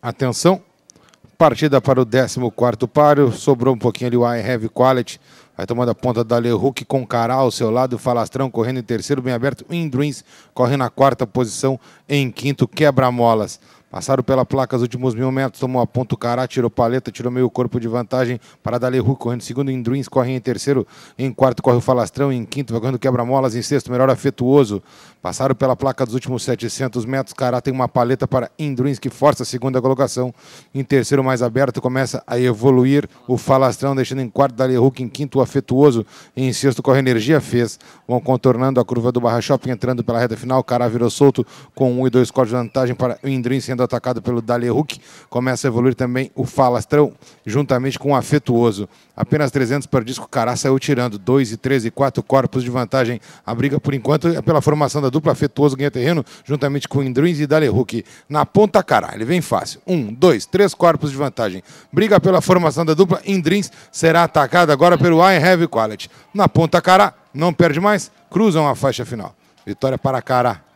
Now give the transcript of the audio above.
Atenção, partida para o 14 páreo, sobrou um pouquinho ali o I Have Quality, vai tomando a ponta da lehuk com Cará ao seu lado, Falastrão correndo em terceiro, bem aberto, Indruins corre na quarta posição, em quinto, Quebra-Molas. Passaram pela placa dos últimos mil metros, tomou a ponta o Cará, tirou paleta, tirou meio corpo de vantagem para Dalihu, correndo em segundo, em Druins, corre em terceiro, em quarto corre o Falastrão, em quinto vai correndo Quebra-Molas, em sexto, melhor afetuoso. Passaram pela placa dos últimos 700 metros, Cará tem uma paleta para Indruins, que força a segunda colocação. Em terceiro, mais aberto, começa a evoluir o Falastrão, deixando em quarto Dalihu, em quinto o afetuoso, em sexto corre Energia fez. Vão contornando a curva do Barra Shopping, entrando pela reta final, Cará virou solto com um e dois cortes de vantagem para Indruins, sendo atacado pelo Dali Huck, começa a evoluir também o Falastrão, juntamente com o Afetuoso. Apenas 300 para o disco, Cará saiu tirando. 2 e 13, 4 corpos de vantagem. A briga, por enquanto, é pela formação da dupla Afetuoso ganha terreno, juntamente com Indruins e Dali Huck. Na ponta, Cará, ele vem fácil. 1, 2, 3 corpos de vantagem. Briga pela formação da dupla Indrins será atacada agora pelo I Heavy Quality. Na ponta, Cará, não perde mais, cruzam a faixa final. Vitória para Cará.